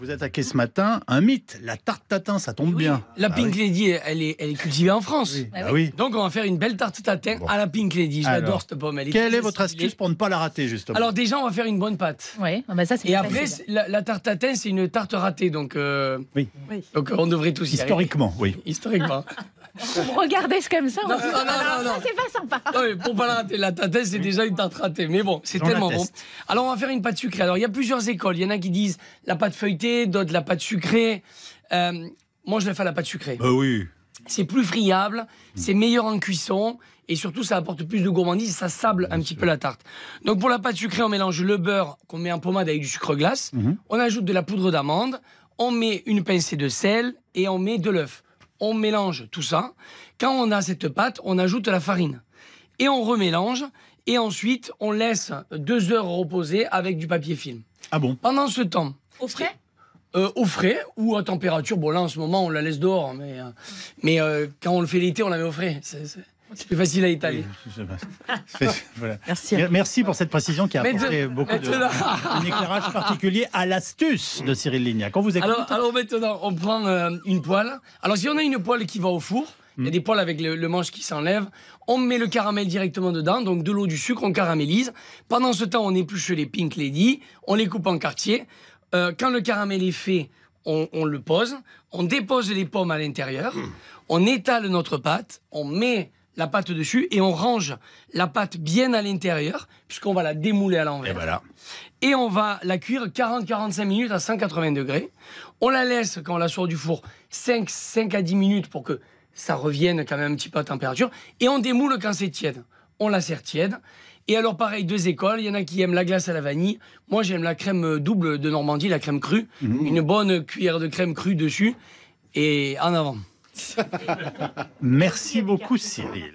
Vous attaquez ce matin un mythe, la tarte tatin, ça tombe bien. La bah Pink Lady, elle est, cultivée en France. Bah bah oui. Donc on va faire une belle tarte tatin à la Pink Lady. J'adore cette pomme. quelle est votre astuce pour ne pas la rater justement Alors déjà, on va faire une bonne pâte. Oui. Ah, ça, Et après, la, tarte tatin, c'est une tarte ratée, donc. Euh, donc on devrait tous y Historiquement, oui. Historiquement. Regardez-ce comme ça, non, non, ah, non, non c'est pas sympa. Non, pour pas la rater, la tarte, c'est déjà une tarte ratée. Mais bon, c'est tellement bon. Alors, on va faire une pâte sucrée. Alors, il y a plusieurs écoles. Il y en a qui disent la pâte feuilletée, d'autres la pâte sucrée. Euh, moi, je la fais à la pâte sucrée. Bah oui. C'est plus friable, c'est meilleur en cuisson et surtout ça apporte plus de gourmandise, ça sable un petit peu la tarte. Donc pour la pâte sucrée, on mélange le beurre qu'on met en pommade avec du sucre glace, mhm. on ajoute de la poudre d'amande, on met une pincée de sel et on met de l'œuf on mélange tout ça. Quand on a cette pâte, on ajoute la farine et on remélange. Et ensuite, on laisse deux heures reposer avec du papier film. Ah bon Pendant ce temps. Au frais euh, au frais ou à température. Bon, là, en ce moment, on la laisse dehors, hein, mais, euh, mais euh, quand on le fait l'été, on la met au frais. C'est... C'est plus facile à étaler. Merci. Merci pour cette précision qui a apporté beaucoup de un éclairage particulier à l'astuce de Cyril Lignac. Quand vous écoutez... alors, maintenant, on prend euh, une poêle. Alors si on a une poêle qui va au four, il y a hmm. des poêles avec le, manche qui s'enlève. On met le caramel directement dedans, donc de l'eau, du sucre, on caramélise. Pendant ce temps, on épluche les Pink Lady, on les coupe en quartiers. Euh, quand le caramel est fait, on, on, le pose. On dépose les pommes à l'intérieur. Hmm. On étale notre pâte. On met la pâte dessus et on range la pâte bien à l'intérieur, puisqu'on va la démouler à l'envers. Et, voilà. et on va la cuire 40-45 minutes à 180 degrés. On la laisse, quand on la sort du four, 5, 5 à 10 minutes pour que ça revienne quand même un petit peu à température. Et on démoule quand c'est tiède. On la sert tiède. Et alors, pareil, deux écoles. Il y en a qui aiment la glace à la vanille. Moi, j'aime la crème double de Normandie, la crème crue. Mhm. Une bonne cuillère de crème crue dessus. Et en avant. Merci beaucoup, Cyril.